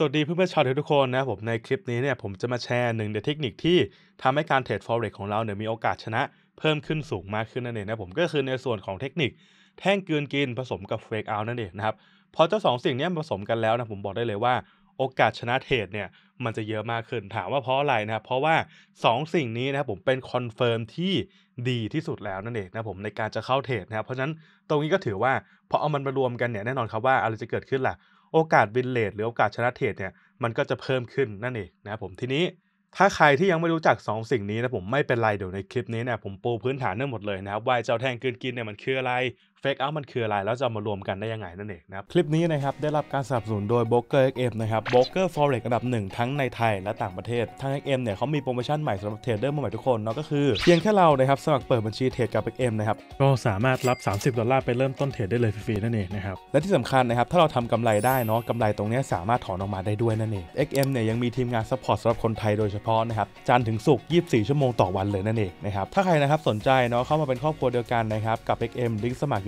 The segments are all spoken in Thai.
สวัสดีเพื่อนเพชาวเทรดทุกคนนะผมในคลิปนี้เนี่ยผมจะมาแชร์หนึ่งในเทคนิคที่ทำให้การเทรด forex ของเราเนี่ยมีโอกาสชนะเพิ่มขึ้นสูงมากขึ้นนั่นเองนะผมก็คือในส่วนของเทคนิคแท่งเกืนกินผสมกับเฟกเอานั่นเองนะครับพอเจ้าสองสิ่งนี้ผสมกันแล้วนะผมบอกได้เลยว่า โอกาสชนะเทรดเนี่ยมันจะเยอะมากขึ้นถามว่าเพราะอะไรนะครับ เพราะว่า 2 สิ่งนี้นะครับผมเป็นคอนเฟิร์มที่ดีที่สุดแล้วนั่นเองนะผมในการจะเข้าเทรดนะครับเพราะฉะนั้นตรงนี้ก็ถือว่าพอเอามันมารวมกันเนี่ยแน่นอนครับว่าอะไรจะเกิดขึ้นล่ะโอกาสวินเลทหรือโอกาสชนะเทรดเนี่ยมันก็จะเพิ่มขึ้นนั่นเองนะผมทีนี้ ถ้าใครที่ยังไม่รู้จัก 2 สิ่งนี้นะผมไม่เป็นไรเดี๋ยวในคลิปนี้เนี่ยผมปูพื้นฐานทั้งหมดเลยนะครับว่าเจ้าแท่งกินกินเนี่ยมันคืออะไรเฟกเอามันคืออะไร แล้วจะมารวมกันได้ยังไงนั่นเองนะครับ คลิปนี้นะครับ ได้รับการสนับสนุนโดย b r o k e r XM นะครับ b r o k e r Forex อันดับหนึ่ง ทั้งในไทยและต่างประเทศทาง XM เนี่ยเขามีโปรโมชั่นใหม่สำหรับเทรดเดอร์มใหม่ทุกคนเนาะก็คือเพียงแค่เรานะครับ สมัครเปิดบัญชีเทรดกับ XM นะครับ ก็สามารถรับ 30ดอลลาร์ไปเริ่มต้นเทรดได้เลยฟรีๆนั่นเองนะครับและที่สำคัญนะครับถ้าเราทำกำไรได้เนาะกำไรตรงนี้สามารถถอนออกมาได้ด้วยนั่นเอง XM เนี่ยยังมีทีมงานซัพพอร์ตสำหรับคนไทยโดยเฉพาะนะครับจันถึงศุกร์24 ชั่วโมงต่อวันเลยนั่นเองนะครับถ้าใครนะครับสนใจเนาะเข้ามาเป็นครอบครัวเดียวกันนะครับกับ XM ลิงก์สมัคร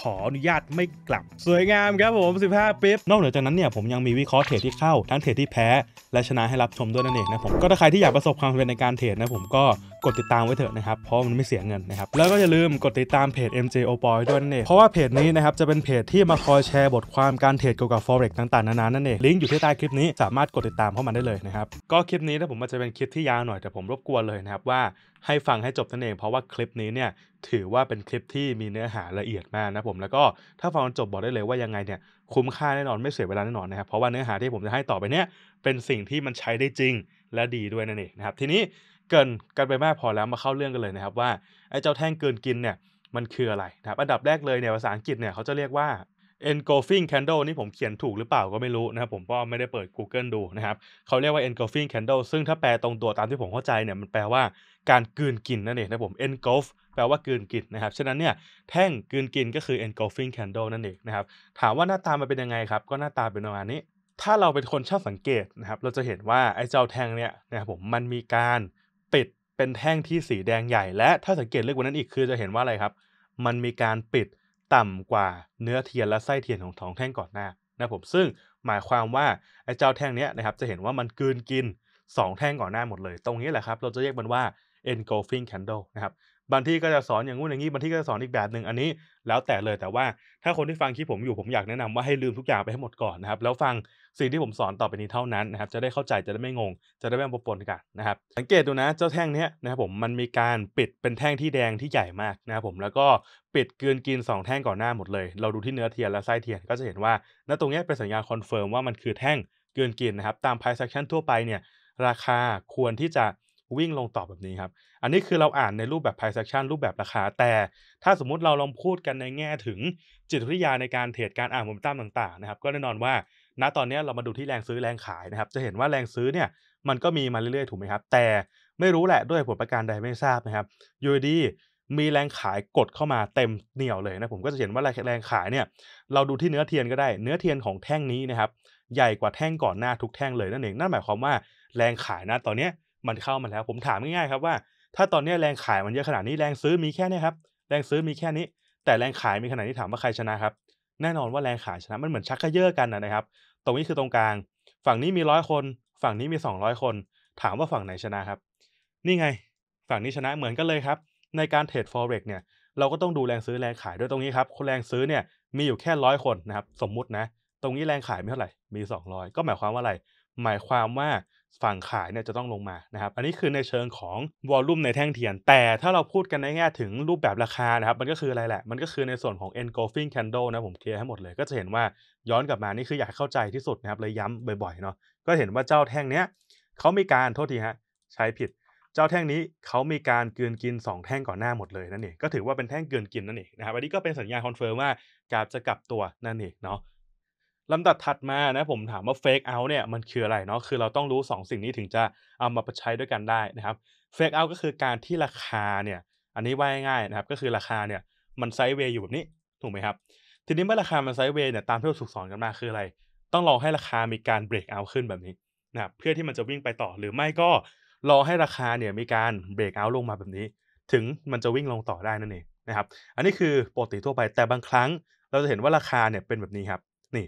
ขออนุญาตไม่กลับ สวยงามครับผม 15ปิ๊บนอกเหนือจากนั้นเนี่ย ผมยังมีวิเคราะห์เทรดที่เข้า ทั้งเทรดที่แพ้ และชนะให้รับชมด้วยนั่นเองนะผม ก็ถ้าใครที่อยากประสบความสำเร็จในการเทรดนะผมก็กดติดตามไว้เถอะนะครับ เพราะมันไม่เสียเงินนะครับ แล้วก็อย่าลืมกดติดตามเพจ MJ o p o y ด้วยนั่นเองเพราะว่าเพจนี้นะครับจะเป็นเพจที่มาคอยแชร์บทความการเทรดเกี่ยวกับ forex ต่างๆ นานา นั่นเองลิงก์อยู่ที่ใต้คลิปนี้สามารถกดติดตามเข้ามาได้เลยนะครับก็คลิปนี้ถ้าผมมันจะเป็นคลิปที่ยาวหน่อยแต่ผมรบกวนเลยนะครับว่าให้ฟังให้จบนั่นเองเพราะว่าคลิปนี้เนี่ยถือว่าเป็นคลิปที่มีเนื้อหาละเอียดมากนะผมแล้วก็ถ้าฟังจบบอกได้เลยว่ายังไงเนี่ยคุ้มค่าแน่นอนไม่เสียเวลาแน่นอนนะครับเพราะว่าเนื้อหาที่ผมจะให้ต่อไปเนี่ย เป็นสิ่งที่มันใช้ได้จริงและดีด้วยนั่นเองนะครับทีนี้เกินกันไปมากพอแล้วมาเข้าเรื่องกันเลยนะครับว่าไอ้เจ้าแท่งเกินกินเนี่ยมันคืออะไรนะครับอันดับแรกเลยเนี่ยภาษาอังกฤษเนี่ยเขาจะเรียกว่า engulfing candle นี่ผมเขียนถูกหรือเปล่าก็ไม่รู้นะครับผมก็ไม่ได้เปิด Google ดูนะครับเขาเรียกว่า engulfing candle ซึ่งถ้าแปลตรงตัวตามที่ผมเข้าใจเนี่ยมันแปลว่าการกืนกินนั่นเองนะผม engulf แปลว่ากืนกินนะครับฉะนั้นเนี่ยแท่งกืนกินก็คือ engulfing candle นั่นเองนะครับ ถามว่าหน้าตามันเป็นยังไงครับก็หน้าตาเป็นประมาณนี้ ถ้าเราเป็นคนชอบสังเกตนะครับเราจะเห็นว่าไอ้เจ้าแท่งเนี่ยนะครับผมมันมีการปิดเป็นแท่งที่สีแดงใหญ่และถ้าสังเกตเลือกกว่านั้นอีกคือจะเห็นว่าอะไรครับ มันมีการปิดต่ำกว่าเนื้อเทียนและไส้เทียนของท้องแท่งก่อนหน้านะผมซึ่งหมายความว่าไอ้เจ้าแท่งเนี้ยนะครับจะเห็นว่ามันกืนกิน 2 แท่งก่อนหน้าหมดเลย ตรงนี้แหละครับ เราจะเรียกมันว่า engulfing candle นะครับบางที่ก็จะสอนอย่างงู้นอย่างนี้ บางที่ก็จะสอนอีกแบบหนึ่งอันนี้ แล้วแต่เลยแต่ว่าถ้าคนที่ฟังคลิปผมอยู่ผมอยากแนะนำว่าให้ลืมทุกอย่างไปให้หมดก่อนนะครับแล้วฟังสิ่งที่ผมสอนต่อไปนี้เท่านั้นนะครับจะได้เข้าใจจะได้ไม่งงจะได้ไม่ปนกันนะครับสังเกตดูนะเจ้าแท่งนี้นะครับผมมันมีการปิดเป็นแท่งที่แดงที่ใหญ่มากนะครับผมแล้วก็ปิดเกืนกิน 2 แท่งก่อนหน้าหมดเลย เราดูที่เนื้อเทียนและไส้เทียนก็จะเห็นว่าณตรงนี้เป็นสัญญาณคอนเฟิร์มว่ามันคือแท่งเกืนกินนะครับตามไพร์เซชันทั่วไปเนี่ยราคาควรที่จะวิ่งลงต่อแบบนี้ครับ อันนี้คือเราอ่านในรูปแบบ price action รูปแบบราคา แต่ถ้าสมมุติเราลองพูดกันในแง่ถึงจิตวิทยาในการเทรดการอ่านมุมตัมต่างๆนะครับ ก็แน่นอนว่าณตอนนี้เรามาดูที่แรงซื้อแรงขายนะครับ จะเห็นว่าแรงซื้อเนี่ยมันก็มีมาเรื่อยๆถูกไหมครับ แต่ไม่รู้แหละด้วยผลประการใดไม่ทราบนะครับยูดีมีแรงขายกดเข้ามาเต็มเหนี่ยวเลยนะผมก็จะเห็นว่าแรงขายเนี่ยเราดูที่เนื้อเทียนก็ได้ เนื้อเทียนของแท่งนี้นะครับใหญ่กว่าแท่งก่อนหน้าทุกแท่ง เลยนั่นเอง นั่นหมายความว่าแรงขายนะตอนนี้มันเข้ามาแล้วผมถามง่ายๆครับว่า ถ้าตอนนี้แรงขายมันเยอะขนาดนี้แรงซื้อมีแค่นี้ครับแรงซื้อมีแค่นี้ แต่แรงขายมีขนาดนี้ถามว่าใครชนะครับแน่นอนว่าแรงขายชนะมันเหมือนชักกระเยอะกันนะครับ ตรงนี้คือตรงกลาง ฝั่งนี้มีร้อยคนฝั่งนี้มี 200 คน ถามว่าฝั่งไหนชนะครับนี่ไงฝั่งนี้ชนะเหมือนกันเลยครับ ในการเทรด forex เนี่ย เราก็ต้องดูแรงซื้อแรงขายด้วยตรงนี้ครับคนแรงซื้อเนี่ยมีอยู่แค่ร้อยคนนะครับสมมุตินะ ตรงนี้แรงขายมีเท่าไหร่มี 200 ก็หมายความว่าอะไร หมายความว่าฝั่งขายเนี่ยจะต้องลงมานะครับ อันนี้คือในเชิงของวอลลุ่มในแท่งเทียน แต่ถ้าเราพูดกันในแง่ถึงรูปแบบราคานะครับ มันก็คืออะไรแหละ มันก็คือในส่วนของ engulfing candle นะผมเคลียร์ให้หมดเลย ก็จะเห็นว่าย้อนกลับมา นี่คืออยากเข้าใจที่สุดนะครับเลยย้ำบ่อยๆ เนาะ ก็เห็นว่าเจ้าแท่งเนี้ยเขามีการโทษทีฮะใช้ผิด เจ้าแท่งนี้เขามีการกืนกิน 2 แท่งก่อนหน้าหมดเลยนั่นเอง ก็ถือว่าเป็นแท่งกืนกินนั่นเองนะครับอันนี้ก็เป็นสัญญาณคอนเฟิร์มว่ากราฟจะกลับตัวนั่นเองเนาะลำดับถัดมานะผมถามว่าเฟกเอาเนี่ยมันคืออะไรเนาะคือเราต้องรู้ 2 สิ่งนี้ถึงจะเอามาใช้ด้วยกันได้นะครับเฟกเอาก็คือการที่ราคาเนี่ยอันนี้ว่าง่ายๆนะครับ ก็คือราคาเนี่ยมันไซด์เวย์อยู่แบบนี้ถูกไหมครับ ทีนี้เมื่อราคามันไซด์เวย์เนี่ยตามที่เราสึกสอนกันมาคืออะไร ต้องรอให้ราคามีการเบรกเอาขึ้นแบบนี้นะครับเพื่อที่มันจะวิ่งไปต่อ หรือไม่ก็รอให้ราคาเนี่ยมีการเบรกเอาลงมาแบบนี้ ถึงมันจะวิ่งลงต่อได้นั่นเองนะครับ อันนี้คือปกติทั่วไปแต่บางครั้ง เราจะเห็นว่าราคาเนี่ยเป็นแบบนี้ครับนี่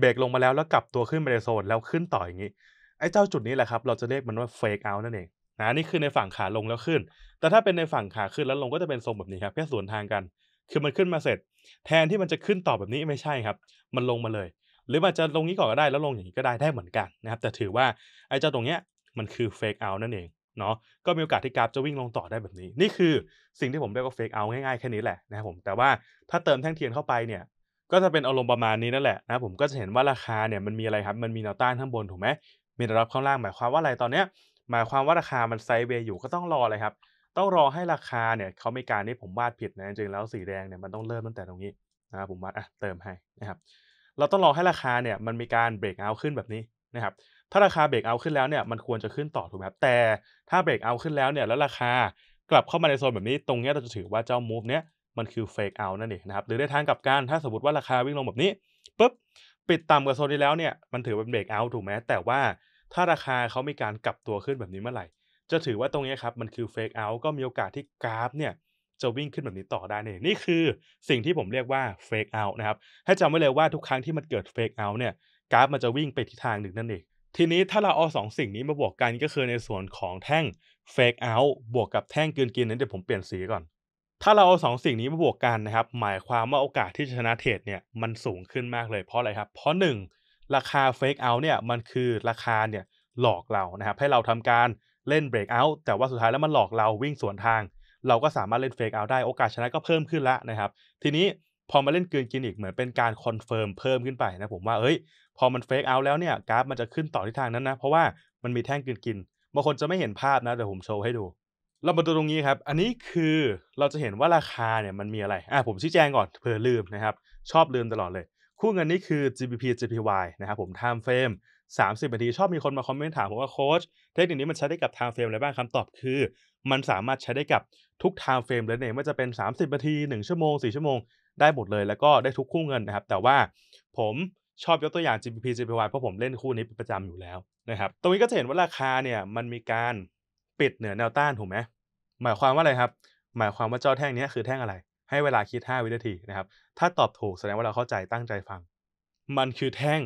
เบรกลงมาแล้วแล้วกลับตัวขึ้นไปในโซนแล้วขึ้นต่ออย่างนี้ ไอ้เจ้าจุดนี้แหละครับ เราจะเรียกมันว่าเฟกเอาท์นั่นเองนะนี่คือในฝั่งขาลงแล้วขึ้น แต่ถ้าเป็นในฝั่งขาขึ้นแล้วลงก็จะเป็นทรงแบบนี้ครับแค่สวนทางกัน คือมันขึ้นมาเสร็จ แทนที่มันจะขึ้นต่อแบบนี้ไม่ใช่ครับ มันลงมาเลย หรือมันจะลงนี้ก่อนก็ได้แล้วลงอย่างนี้ก็ได้ได้เหมือนกันนะครับแต่ถือว่าไอ้เจ้าตรงเนี้ยมันคือเฟกเอาท์นั่นเองเนาะก็มีโอกาสที่กราฟจะวิ่งลงต่อได้แบบนี้ นี่คือสิ่งที่ผมเรียกว่าเฟกเอาง่ายๆแค่นี้แหละนะครับผมแต่ว่าถ้าเติมแท่งเทียนเข้าไปเนี่ยก็จะเป็นอารมณ์ประมาณนี้นั่นแหละนะผมก็จะเห็นว่าราคาเนี่ยมันมีอะไรครับมันมีแนวต้านข้างบนถูกไหมมีแนวรับข้างล่างหมายความว่าอะไรตอนเนี้ย หมายความว่าราคามันไซด์เวย์อยู่ก็ต้องรออะไรครับต้องรอให้ราคาเนี่ยเขาไม่การที่ผมวาดผิดนะจริงๆแล้วสีแดงเนี่ยมันต้องเริ่มตั้งแต่ตรงนี้นะผมวาดอ่ะเติมให้นะครับเราต้องรอให้ราคาเนี่ยมันมีการเบรกเอาขึ้นแบบนี้นะครับถ้าราคาเบรกเอาขึ้นแล้วเนี่ยมันควรจะขึ้นต่อถูกไหมครับแต่ถ้าเบรกเอาขึ้นแล้วเนี่ยแล้วราคากลับเข้ามาในโซนแบบนี้ตรงนี้เราจะถือว่าเจ้ามูฟเนี้ยมันคือเฟกเอานั่นเองนะครับหรือในทางกับการถ้าสมมติว่าราคาวิ่งลงแบบนี้ปุ๊บปิดต่ำกว่าโซนนี้แล้วเนี่ยมันถือเป็นเบรกเอาถูกไหมแต่ว่าถ้าราคาเขามีการกลับตัวขึ้นแบบนี้เมื่อไหร่ จะถือว่าตรงนี้ครับ มันคือเฟกเอาก็มีโอกาสที่กราฟเนี่ยจะวิ่งขึ้นแบบนี้ต่อได้เนี่ยนี่คือสิ่งที่ผมเรียกว่าเฟกเอานะครับให้จำไว้เลยว่าทุกครั้งที่มันเกิดเฟกเอาเนี่ยกราฟมันจะวิ่งไปทิศทางหนึ่งนั่นเองทีนี้ถ้าเราเอาสองสิ่งนี้มาบวกกันก็คือในส่วนของแท่งเฟกเอาบวกกับแท่งกินกินนั้นเดี๋ยวผมเปลี่ยนสีก่อนถ้าเราเอาสองสิ่งนี้มาบวกกันนะครับหมายความว่าโอกาสที่ชนะเทรดเนี่ยมันสูงขึ้นมากเลยเพราะอะไรครับ เพราะหนึ่งราคาเฟกเอาเนี่ยมันคือราคาเนี่ยหลอกเรานะครับให้เราทำการเล่นเบรกเอาแต่ว่าสุดท้ายแล้วมันหลอกเราวิ่งสวนทาง เราก็สามารถเล่นเฟกเอาได้โอกาสชนะก็เพิ่มขึ้นละนะครับทีนี้พอมาเล่นเกืนกินอีกเหมือนเป็นการคอนเฟิร์มเพิ่มขึ้นไปนะผมว่าเอ้ย พอมันเฟกเอาแล้วเนี่ยกราฟมันจะขึ้นต่อทิศทางนั้นนะเพราะว่ามันมีแท่งกืนกินบางคนจะไม่เห็นภาพนะแต่ผมโชว์ให้ดูเรามาดูตรงนี้ครับ อันนี้คือเราจะเห็นว่าราคาเนี่ยมันมีอะไร อ่าผมชี้แจงก่อนเผื่อลืมนะครับ ชอบลืมตลอดเลย คู่เงินนี้คือ GBP GPY นะครับผม time frame 30นาที ชอบมีคนมาคอมเมนต์ถามผมว่าโค้ชเทคนิคนี้มันใช้ได้กับ time frame อะไรบ้างคำตอบคือ มันสามารถใช้ได้กับทุก time frame เลยเนี่ยไม่จะเป็น 30นาที 1 ชั่วโมง 4 ชั่วโมงได้หมดเลยแล้วก็ได้ทุกคู่เงินนะครับแต่ว่าผมชอบยกตัวอย่าง GBP GPY เพราะผมเล่นคู่นี้เป็นประจำอยู่แล้วนะครับตรงนี้ก็จะเห็นว่าราคาเนี่ยมันมีการปิดเหนือแนวต้านถูกไหมหมายความว่าอะไรครับหมายความว่าเจ้าแท่งนี้คือแท่งอะไรให้เวลาคิด 5 วินาทีนะครับถ้าตอบถูกแสดงว่าเราเข้าใจตั้งใจฟัง มันคือแท่ง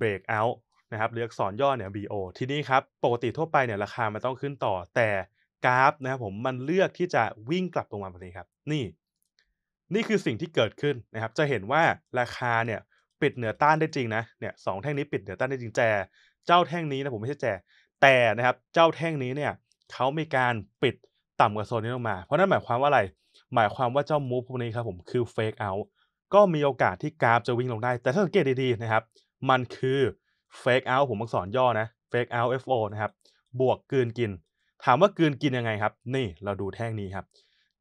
break out นะครับเลือกสอนย่อเนี่ย BO ทีนี้ครับปกติทั่วไปเนี่ย ราคามันต้องขึ้นต่อแต่กราฟนะครับผมมันเลือกที่จะวิ่งกลับลงมาแบบนี้ครับ นี่ นี่คือสิ่งที่เกิดขึ้นนะครับจะเห็นว่าราคาเนี่ยปิดเหนือต้านได้จริงนะเนี่ยสองแท่งนี้ปิดเหนือต้านได้จริงแจเจ้าแท่งนี้นะผมไม่ใช่แจแต่นะครับเจ้าแท่งนี้เนี่ยเขามีการปิดต่ำกว่าโซนนี้ลงมา เพราะนั่นหมายความว่าอะไร หมายความว่าเจ้ามูฟพวกนี้ครับผมคือเฟกเอาก็มีโอกาสที่กราฟจะวิ่งลงได้ แต่ถ้าสังเกตดีๆนะครับ มันคือเฟกเอาผมอักษรย่อนะ เฟกเอาโอนะครับ บวกกืนกิน ถามว่ากืนกินยังไงครับ นี่เราดูแท่งนี้ครับ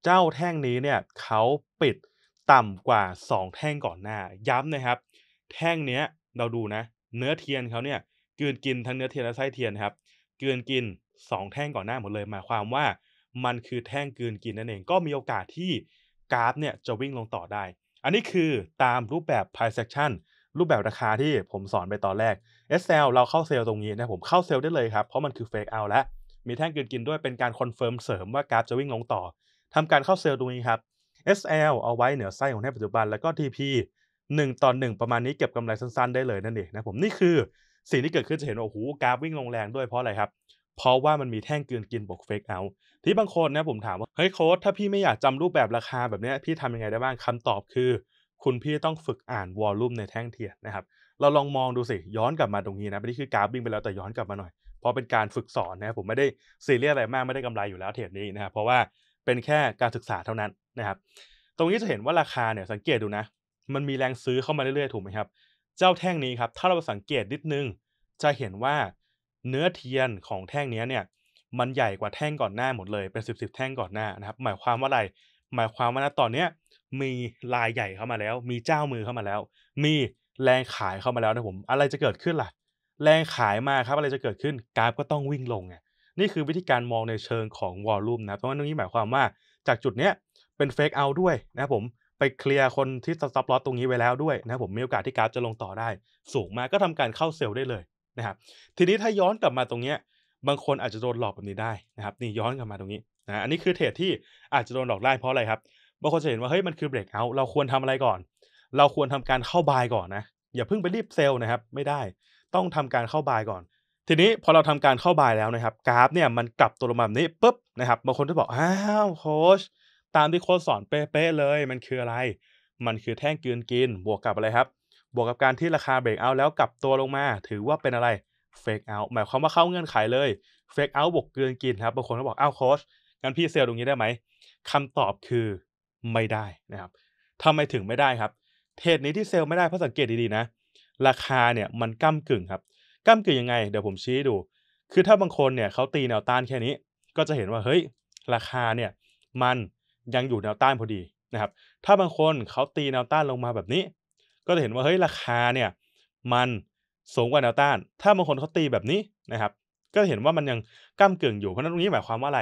เจ้าแท่งนี้เนี่ยเขาปิดต่ำกว่า 2 แท่งก่อนหน้า ย้ำนะครับ แท่งเนี้ยเราดูนะ เนื้อเทียนเขาเนี่ยกืนกินทั้งเนื้อเทียนและไส้เทียนครับ กืนกินสองแท่งก่อนหน้าหมดเลยหมายความว่า มันคือแท่งกืนกินนั่นเองก็มีโอกาสที่กราฟเนี่ยจะวิ่งลงต่อได้ อันนี้คือตามรูปแบบ price action รูปแบบราคาที่ผมสอนไปตอนแรก SL เราเข้าเซลล์ตรงนี้นะ ผมเข้าเซลล์ได้เลยครับ เพราะมันคือ fake out และมีแท่งกืนกินด้วยเป็นการคอนเฟิร์มเสริมว่ากราฟจะวิ่งลงต่อ ทำการเข้าเซลล์ตรงนี้ครับ SL เอาไว้เหนือไส้ของแท่งปัจจุบันแล้วก็ TP 1ต่อ1ประมาณนี้เก็บกำไรสั้นๆได้เลยนั่นเองนะผมนี่คือสิ่งที่เกิดขึ้นจะเห็นโอ้โหกราฟวิ่งลงแรงด้วยเพราะอะไรครับเพราะว่ามันมีแท่งเกินกินบอกเฟกเอาที่บางคนนะผมถามว่า เฮ้ยโค้ดถ้าพี่ไม่อยากจำรูปแบบราคาแบบนี้พี่ทำยังไงได้บ้างคำตอบคือ คุณพี่ต้องฝึกอ่านวอลลุ่มในแท่งเทียนนะครับ เราลองมองดูสิย้อนกลับมาตรงนี้นะนี่คือกราฟวิ่งไปแล้ว แต่ย้อนกลับมาหน่อยเพราะเป็นการฝึกสอนนะผมไม่ได้ซีเรียสอะไรมากไม่ได้กำไรอยู่แล้วเทรยนี้นะครับเพราะว่าเป็นแค่การศึกษาเท่านั้นนะครับ ตรงนี้จะเห็นว่าราคาเนี่ยสังเกตดูนะ มันมีแรงซื้อเข้ามาเรื่อยๆถูกไหมครับ เจ้าแท่งนี้ครับ ถ้าเราสังเกตนิดนึงจะเห็นว่าเนื้อเทียนของแท่งนี้เนี่ย มันใหญ่กว่าแท่งก่อนหน้าหมดเลย เป็นสิบสแท่งก่อนหน้านะครับหมายความว่าอะไร หมายความว่าณตอนเนี้ยมีลายใหญ่เข้ามาแล้ว มีเจ้ามือเข้ามาแล้ว มีแรงขายเข้ามาแล้วนะผมอะไรจะเกิดขึ้นล่ะแรงขายมาครับอะไรจะเกิดขึ้นกราฟก็ต้องวิ่งลงไงนี่คือวิธีการมองในเชิงของวอลลุ่มนะเพราะว่าตรงนี้หมายความว่า จากจุดเนี้ยเป็นเฟกเอาด้วยนะผมไปเคลียร์คนที่สต็อปลอตตรงนี้ไว้แล้วด้วยนะผมมีโอกาสที่กราฟจะลงต่อได้ สูงมากก็ทำการเข้าเซลล์ได้เลยนะครับทีนี้ถ้าย้อนกลับมาตรงเนี้ยบางคนอาจจะโดนหลอกแบบนี้ได้นะครับ นี่ย้อนกลับมาตรงนี้นะอันนี้คือเทรดที่อาจจะโดนหลอกได้เพราะอะไรครับบางคนจะเห็นว่าเฮ้ยมันคือเบรกเอา เราควรทำอะไรก่อน เราควรทำการเข้าบายก่อนนะอย่าเพิ่งไปรีบเซลล์นะครับไม่ได้ต้องทำการเข้าบายก่อน ทีนี้พอเราทำการเข้าบายแล้วนะครับ กราฟเนี่ยมันกลับตัวลงมาแบบนี้ปุ๊บนะครับบางคนจะบอกอ้าวโค้ชตามที่โค้ชสอนเป๊ะเลย มันคืออะไร มันคือแท่งกืนกินบวกกับอะไรครับบวกกับการที่ราคาเบรกเอาแล้วกลับตัวลงมา ถือว่าเป็นอะไรเฟกเอาหมายความว่าเข้าเงื่อนไขเลยเฟกเอาบวกเกินกินครับบางคนก็บอกอ้าวโค้ชงั้นพี่เซลล์ตรงนี้ได้ไหมคำตอบคือไม่ได้นะครับทำไมถึงไม่ได้ครับ เทรดนี้ที่เซลล์ไม่ได้เพราะสังเกตดีๆนะ ราคาเนี่ยมันก้ากึ่งครับก้ากึ่งยังไง เดี๋ยวผมชี้ดู คือถ้าบางคนเนี่ยเขาตีแนวต้านแค่นี้ ก็จะเห็นว่าเฮ้ยราคาเนี่ยมันยังอยู่แนวต้านพอดีนะครับถ้าบางคนเขาตีแนวต้านลงมาแบบนี้ก็จะเห็นว่าเฮ้ยราคาเนี่ยมันสูงกว่าแนวต้าน ถ้าบางคนเขาตีแบบนี้นะครับ ก็เห็นว่ามันยังก้ามเกลื่องอยู่เพราะนั้นตรงนี้หมายความว่าอะไร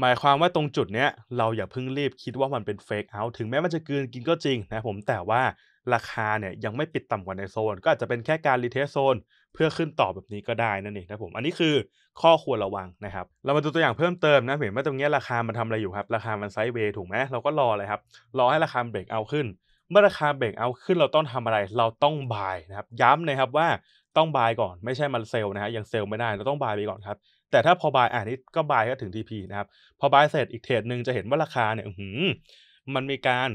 หมายความว่าตรงจุดเนี้ยเราอย่าเพิ่งรีบคิดว่ามันเป็นเฟกเอาถึงแม้มันจะเกินกินก็จริงนะผมแต่ว่าราคาเนี่ยยังไม่ปิดต่ำกว่าในโซน ก็อาจจะเป็นแค่การรีเทสโซนเพื่อขึ้นต่อแบบนี้ก็ได้นั่นเองนะผมอันนี้คือข้อควรระวังนะครับเรามาดูตัวอย่างเพิ่มเติมนะเห็นว่าตรงนี้ราคามันทำอะไรอยู่ครับราคามันไซด์เวย์ถูกไหมเราก็รอเลยครับรอให้ราคาเบรกเอาขึ้นเมื่อราคาเบรกเอาขึ้นเราต้องทำอะไร เราต้องบายนะครับ ย้ำนะครับว่าต้องบายก่อน ไม่ใช่มันเซลนะฮะ ยังเซลไม่ได้ เราต้องบายไปก่อนครับ แต่ถ้าพอบายอ่านนี้ก็บายก็ถึง TP นะครับ พอบายเสร็จอีกเทรดหนึ่งจะเห็นว่าราคาเนี่ยมันมีการ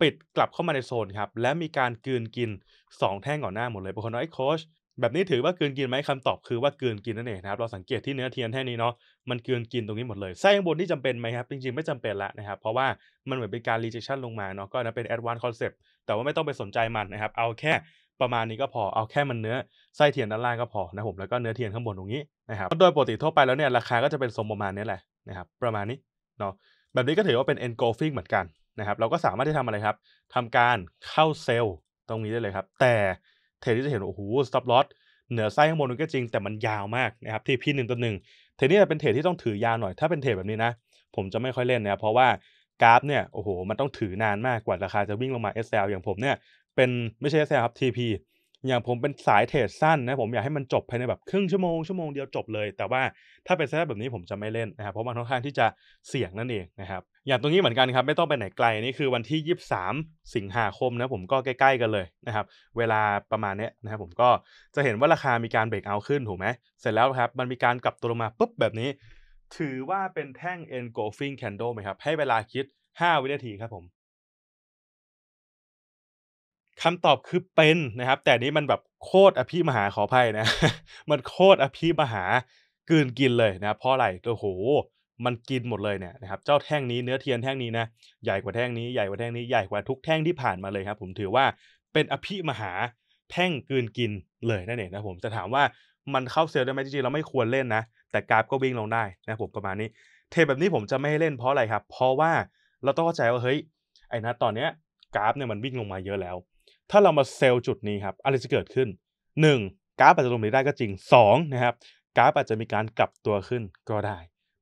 ปิดกลับเข้ามาในโซนครับ และมีการกืนกิน 2 แท่งก่อนหน้าหมดเลยบางคนว่าไอ้โค้ชแบบนี้ถือว่าเกินกินไหมคำตอบคือว่าเกินกินนั่นเองนะครับ เราสังเกตที่เนื้อเทียนแท่นี้เนาะมันเกินกินตรงนี้หมดเลยไส้ข้างบนที่จำเป็นไหมครับ จริงๆ ไม่จำเป็นละนะครับเพราะว่ามันเหมือนเป็นการรีเจคชันลงมาเนาะก็นะเป็นแอดวานซ์คอนเซปต์แต่ว่าไม่ต้องไปสนใจมันนะครับ เอาแค่ประมาณนี้ก็พอเอาแค่มันเนื้อไส้เทียนด้านล่างก็พอนะผมแล้วก็เนื้อเทียนข้างบนตรงนี้นะครับโดยปกติทั่วไปแล้วเนี่ยราคาก็จะเป็นทรงประมาณนี้แหละนะครับ ประมาณนี้เนาะแบบนี้ก็ถือว่าเป็น e n g o l f i n g เหมือนกันนะครับ เราก็สามารถที่ทำอะไรครับ ทำการเข้าเซลล์ ตรงนี้ได้เลยครับ แต่เทนที่จะเห็น โอ้โหสต็อปลอสเหนือไส้ข้างบนนันก็จริงแต่มันยาวมากนะครับที่พี่หนึ่งตัวหนึ่งเทน่ี้เป็นเทรดที่ต้องถือยาวหน่อยถ้าเป็นเทรดแบบนี้นะ ผมจะไม่ค่อยเล่นนะ เพราะว่ากราฟเนี่ยโอ้โหมันต้องถือนานมากกว่า ราคาจะวิ่งลงมา SL อย่างผมเนี่ยเป็นไม่ใช่ SL ครับ TP อย่างผมเป็นสายเทรดสั้นนะผมอยากให้มันจบภายในแบบครึ่งชั่วโมงชั่วโมงเดียวจบเลย แต่ว่าถ้าเป็นเซตแบบนี้ผมจะไม่เล่นนะครับเพราะมันค่อนข้างที่จะเสี่ยงนั่นเองนะครับอย่างตรงนี้เหมือนกันครับ ไม่ต้องไปไหนไกลนี่คือวันที่23สิงหาคมนะผมก็ใกล้ๆกันเลยนะครับ เวลาประมาณนี้นะครับผมก็จะเห็นว่าราคามีการเบรกเอาขึ้นถูกไหม เสร็จแล้วครับ มันมีการกลับตัวลงมาปุ๊บแบบนี้ ถือว่าเป็นแท่ง engulfing candle ไหมครับ ให้เวลาคิด 5 วินาทีครับผมคำตอบคือเป็นนะครับ แต่นี้มันแบบโคตรอภิมหาขออภัยนะ มันโคตรอภิมหากืนกินเลยนะเพราะอะไรโอ้โหมันกินหมดเลยเนี่ยนะครับ เจ้าแท่งนี้เนื้อเทียนแท่งนี้นะใหญ่กว่าแท่งนี้ ใหญ่กว่าแท่งนี้ใหญ่กว่าทุกแท่งที่ผ่านมาเลยครับผมถือว่าเป็นอภิมหาแท่งกืนกินเลยนั่นเองนะผมจะถามว่ามันเข้าเซลล์ได้ไหมจริงๆเราไม่ควรเล่นนะ แต่กราฟก็วิ่งลงได้นะผมประมาณนี้ เทแบบนี้ผมจะไม่ให้เล่นเพราะอะไรครับเพราะว่าเราต้องเข้าใจว่าเฮ้ยไอ้นะตอนเนี้ยกราฟเนี่ยมันวิ่งลงมาเยอะแล้ว ถ้าเรามาเซลล์จุดนี้ครับอะไรจะเกิดขึ้น 1. กราฟอาจจะลงไปได้ก็จริง 2 นะครับกราฟอาจจะมีการกลับตัวขึ้นก็ได้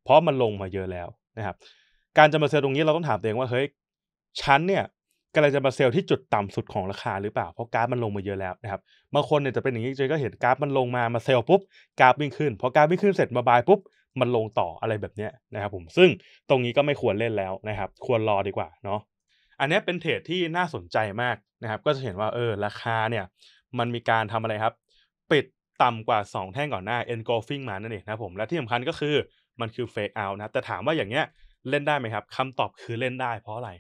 เพราะมันลงมาเยอะแล้วนะครับ การจะมาเซลตรงนี้เราต้องถามตัวเองว่าเฮ้ยชั้นเนี่ยกำลังจะมาเซลที่จุดต่ำสุดของราคาหรือเปล่า เพราะกราฟมันลงมาเยอะแล้วนะครับบางคนเนี่ยจะเป็นอย่างนี้เจก็เห็นกราฟมันลงมามาเซลปุ๊บกราฟวิ่งขึ้นพอกราฟวิ่งขึ้นเสร็จมาบายปุ๊บ มันลงต่ออะไรแบบเนี้ยนะครับผมซึ่งตรงนี้ก็ไม่ควรเล่นแล้วนะครับ ควรรอดีกว่าเนาะอันนี้เป็นเทรดที่น่าสนใจมากนะครับ ก็จะเห็นว่าเออราคาเนี่ยมันมีการทำอะไรครับ ปิดต่ำกว่า 2 แท่งก่อนหน้า engulfing มานั่นเองนะผมและที่สำาคัญก็คือมันคือเฟกเอานะ แต่ถามว่าอย่างเงี้ยเล่นได้ไหมครับคำตอบคือเล่นได้เพราะอะไร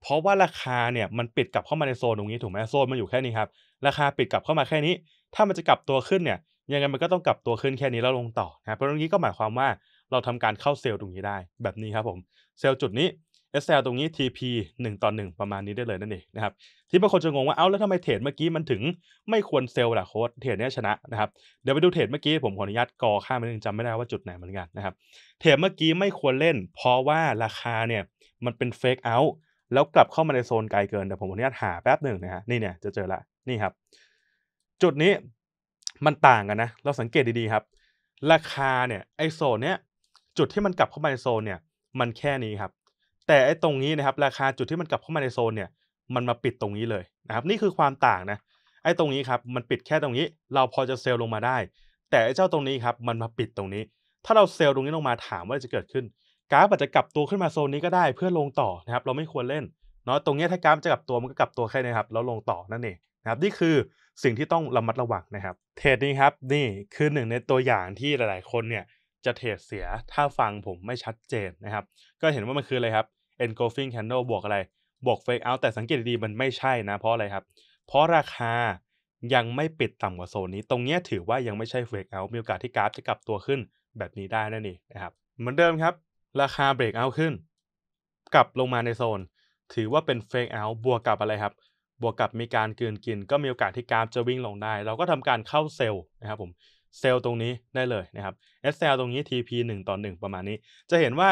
เพราะว่าราคาเนี่ยมันปิดกลับเข้ามาในโซนตรงนี้ถูกไหมโซนมันอยู่แค่นี้ครับ ราคาปิดกลับเข้ามาแค่นี้ ถ้ามันจะกลับตัวขึ้นเนี่ยยังไงมันก็ต้องกลับตัวขึ้นแค่นี้แล้วลงต่อนะเพราะตรงนี้ก็หมายความว่าเราทำการเข้าเซลล์ตรงนี้ได้แบบนี้ครับผมเซลล์จุดนี้ SL ตรงนี้ TP 1ต่อ1ประมาณนี้ได้เลยนั่นเองนะครับที่บางคนจะงงว่าเอ้าแล้วทำไมเทรดเมื่อกี้มันถึงไม่ควรเซลล์ล่ะโค้ดเทรดเนี้ยชนะนะครับ เดี๋ยวไปดูเทรดเมื่อกี้ผมขออนุญาตกอข้ามไปนึงจำไม่ได้ว่าจุดไหนเหมือนกันนะครับเทรดเมื่อกี้ไม่ควรเล่นเพราะว่าราคาเนี่ยมันเป็นเฟกเอาท์แล้วกลับเข้ามาในโซนไกลเกินแต่ผมขออนุญาตหาแป๊บหนึ่งนะฮะนี่เนี่ยจะเจอละนี่ครับ จุดนี้มันต่างกันนะ เราสังเกตดีๆครับ ราคาเนี่ยไอโซนเนี้ยจุดที่มันกลับเข้ามาในโซนเนี่ย มันแค่นี้ครับแต่ไอ้ตรงนี้นะครับ ราคาจุดที่มันกลับเข้ามาในโซนเนี่ยมันมาปิดตรงนี้เลยนะครับนี่คือความต่างนะ ไอ้ตรงนี้ครับมันปิดแค่ตรงนี้ เราพอจะเซลล์ลงมาได้ แต่ไอ้เจ้าตรงนี้ครับมันมาปิดตรงนี้ ถ้าเราเซลล์ตรงนี้ลงมาถามว่าจะเกิดขึ้นกราฟอาจจะกลับตัวขึ้นมาโซนนี้ก็ได้เพื่อลงต่อนะครับเราไม่ควรเล่นเนาะตรงนี้ถ้ากราฟจะกลับตัวมันก็กลับตัวแค่นี้ครับแล้วลงต่อนั่นเองนะครับนี่คือสิ่งที่ต้องระมัดระวังนะครับ เทรดนี้ครับ นี่คือหนึ่งในตัวอย่างที่หลายๆคนเนี่ยจะเทรดเสียถ้าฟังผมไม่ชัดเจนนะครับ ก็เห็นว่ามันคืออะไรครับ engulfing candle บวกอะไร บวก fake out แต่สังเกตดีมันไม่ใช่นะ เพราะอะไรครับ เพราะราคายังไม่ปิดต่ำกว่าโซนนี้ ตรงนี้ถือว่ายังไม่ใช่ fake out มีโอกาสที่กราฟจะกลับตัวขึ้น แบบนี้ได้นั่นเองนะครับ เหมือนเดิมครับ ราคา break out ขึ้น กลับลงมาในโซน ถือว่าเป็น fake out บวกกับอะไรครับ บวกกับมีการเกินกิน ก็มีโอกาสที่กราฟจะวิ่งลงได้เราก็ทำการเข้าเซลล์นะครับผมเซลล์ตรงนี้ได้เลยนะครับ SL ตรงนี้ TP 1ต่อ1ประมาณนี้ จะเห็นว่า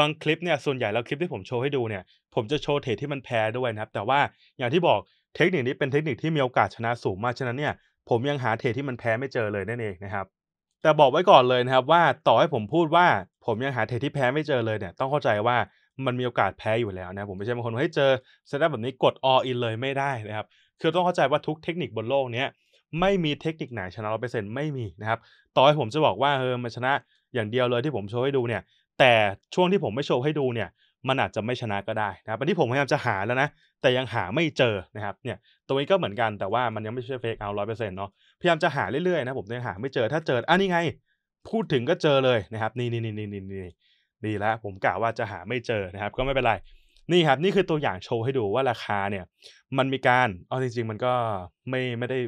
บางคลิปเนี่ยส่วนใหญ่แล้วคลิปที่ผมโชว์ให้ดูเนี่ยผมจะโชว์เทรดที่มันแพ้ด้วยนะครับแต่ว่าอย่างที่บอกเทคนิคนี้เป็นเทคนิคที่มีโอกาสชนะสูงมาก ฉะนั้นเนี่ยผมยังหาเทรดที่มันแพ้ไม่เจอเลยนั่นเองนะครับแต่บอกไว้ก่อนเลยนะครับว่าต่อให้ผมพูดว่าผมยังหาเทรดที่แพ้ไม่เจอเลยเนี่ยต้องเข้าใจว่ามันมีโอกาสแพ้อยู่แล้วนะผมไม่ใช่บางคนให้เจอเซตอัพแบบนี้กด all in เลยไม่ได้นะครับคือต้องเข้าใจว่าทุกเทคนิคบนโลกนี้ไม่มีเทคนิคไหนชนะร้อยเปอร์เซ็นต์ไม่มีนะครับต่อให้ผมจะบอกว่าเออมันชนะอย่างเดียวเลยที่ผมโชว์ให้ดูเนี่ยแต่ช่วงที่ผมไม่โชว์ให้ดูเนี่ย มันอาจจะไม่ชนะก็ได้นะครับอันนี้ผมพยายามจะหาแล้วนะ แต่ยังหาไม่เจอนะครับเนี่ยตรงนี้ก็เหมือนกันแต่ว่ามันยังไม่ใช่เฟกเอาร้อยเปอร์เซ็นต์เนาะพยายามจะหาเรื่อยๆนะผมยังหาไม่เจอถ้าเจออันนี้ไง พูดถึงก็เจอเลยนะครับนี่นี่นี่นี่นี่นี่ดีแล้วผมกะว่าจะหาไม่เจอนะครับ ก็ไม่เป็นไร นี่ครับนี่คือตัวอย่างโชว์ให้ดูว่าราคาเนี่ย มันมีการเอาจริงๆมันก็ไม่ไม่ได้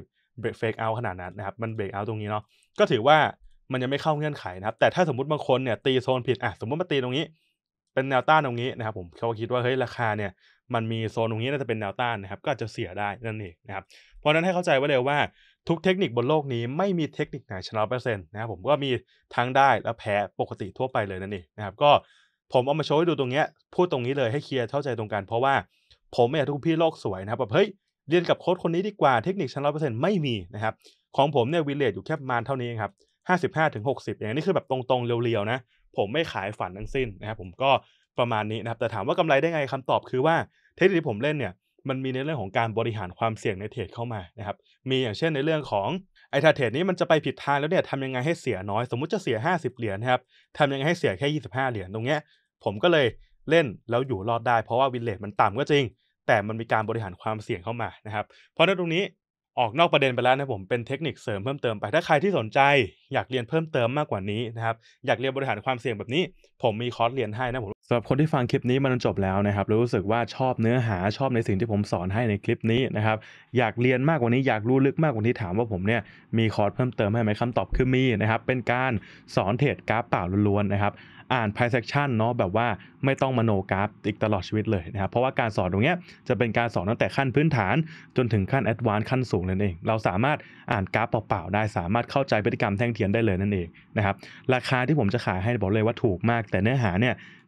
เบรกเฟกเอาขนาดนั้นนะครับมันเบรกเอาตรงนี้เนาะก็ถือว่ามันยังไม่เข้าเงื่อนไขนะครับแต่ถ้าสมมติบางคนเนี่ยตีโซนผิดอ่ะสมมติมาตีตรงนี้ เป็นแนวต้านตรงนี้นะครับผมเขาคิดว่าเฮ้ยราคาเนี่ยมันมีโซนตรงนี้น่าจะเป็นแนวต้านนะครับก็อาจจะเสียได้นั่นเองนะครับเพราะนั้นให้เข้าใจไว้เลยว่า ทุกเทคนิคบนโลกนี้ไม่มีเทคนิคไหนชนะเปอร์เซ็นต์นะครับผมก็มีทั้งได้และแพ้ปกติทั่วไปเลยนั่นเองนะครับก็ผมเอามาโชว์ให้ดูตรงเนี้ยพูดตรงนี้เลยให้เคลียร์เข้าใจตรงกัน เพราะว่าผมไม่อยากทุกพี่โลกสวยนะครับแบบเฮ้ยเรียนกับโค้ชคนนี้ดีกว่าเทคนิคชนะเปอร์เซ็นต์ไม่มีนะครับของผมเนี่ยวิเลตอยู่แค่ประมาณเท่านี้ครับหห้าสิบ้าถึงหกสิบอย่างนี้คือแบบตรงๆเรียวๆนะ ผมไม่ขายฝันทั้งสิ้นนะครับผมก็ประมาณนี้นะครับแต่ถามว่ากำไรได้ไงคำตอบคือว่าเทคนิคที่ผมเล่นเนี่ยมันมีในเรื่องของการบริหารความเสี่ยงในเทรดเข้ามานะครับมีอย่างเช่นในเรื่องของไอ้ถ้าเทรดนี้มันจะไปผิดทางแล้วเนี่ยทำยังไงให้เสียน้อย สมมุติจะเสีย 50 เหรียญนะครับทำยังไงให้เสียแค่ 25 เหรียญตรงเนี้ยผมก็เลยเล่นแล้วอยู่รอดได้เพราะว่าวินเลทมันต่ำก็จริง แต่มันมีการบริหารความเสี่ยงเข้ามานะครับเพราะนั้นตรงนี้ออกนอกประเด็นไปแล้วนะผม เป็นเทคนิคเสริมเพิ่มเติมไป ถ้าใครที่สนใจอยากเรียนเพิ่มเติมมากกว่านี้นะครับ อยากเรียนบริหารความเสี่ยงแบบนี้ ผมมีคอร์สเรียนให้นะผมสำหรับคนที่ฟังคลิปนี้มาจนจบแล้วนะครับรู้สึกว่าชอบเนื้อหาชอบในสิ่งที่ผมสอนให้ในคลิปนี้นะครับ อยากเรียนมากกว่านี้ อยากรู้ลึกมากกว่านี้ถามว่าผมเนี่ยมีคอร์สเพิ่มเติมให้ไหมคำตอบคือมีนะครับ เป็นการสอนเทรดกราฟเปล่าล้วนๆนะครับอ่าน Pysection เนาะแบบว่าไม่ต้องมโนกราฟอีกตลอดชีวิตเลยนะครับเพราะว่าการสอนตรงนี้จะเป็นการสอนตั้งแต่ขั้นพื้นฐานจนถึงขั้นแอดวานซ์ขั้นสูงนั่นเอง เราสามารถอ่านกราฟเปล่าๆได้สามารถเข้าใจพฤติกรรมแท่งเทียนได้เลยนั่นเองนะครับราคาที่ผมจะขายให้บอกเลยว่าถูกมากแต่เนื้อหาเนี่ย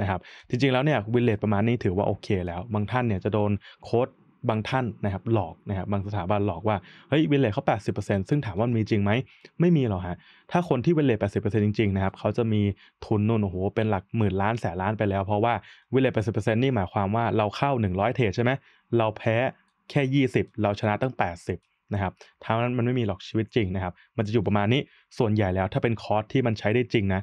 นะครับจริงๆแล้วเนี่ยวินเลตประมาณนี้ถือว่าโอเคแล้ว บางท่านเนี่ยจะโดนโค้ดบางท่านนะครับหลอกนะครับบางสถาบันหลอกว่าเฮ้ยวินเลตเขา80%ซึ่งถามว่ามีจริงไหมไม่มีหรอกฮะถ้าคนที่วินเลต80%จริงๆนะครับเขาจะมีทุนนู่นโอ้โหเป็นหลักหมื่นล้านแสนล้านไปแล้ว เพราะว่าวินเลต80%นี่หมายความว่าเราเข้า 100เทรดใช่ไหมเราแพ้แค่ 20 เราชนะตั้ง 80 นะครับทั้งนั้นมันไม่มีหรอกชีวิตจริงนะครับมันจะอยู่ประมาณนี้ส่วนใหญ่แล้วถ้าเป็นคอร์สที่มันใช้ได้จริงนะ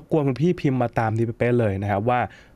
บบกวนคุณพี่พิมพ์มาตามทีเป๊ะเลยนะครับว่า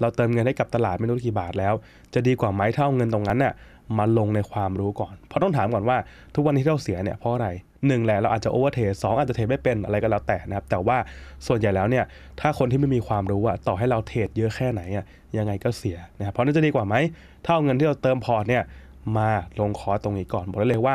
เราเติมเงินให้กับตลาดไม่รู้กี่บาทแล้วจะดีกว่าไหมถ้าเอาเงินตรงนั้นน่ะมาลงในความรู้ก่อนเพราะต้องถามก่อนว่าทุกวันที่เราเสียเนี่ยเพราะอะไรหนึ่งแหละเราอาจจะโอเวอร์เทสองอาจจะเทรดไม่เป็นอะไรก็แล้วแต่นะครับแต่ว่าส่วนใหญ่แล้วเนี่ยถ้าคนที่ไม่มีความรู้อะต่อให้เราเทรดเยอะแค่ไหนอะยังไงก็เสียนะครับเพราะนั่นจะดีกว่าไหมถ้าเอาเงินที่เราเติมพอร์ตเนี่ยมาลงคอตรงนี้ก่อนบอกได้เลยว่า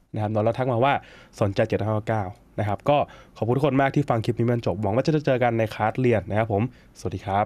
นะครับแล้วทักมาว่า สนใจ759นะครับก็ขอบคุณทุกคนมากที่ฟังคลิปนี้มันจบ หวังว่าจะเจอกันในคลาสเรียนนะครับผม สวัสดีครับ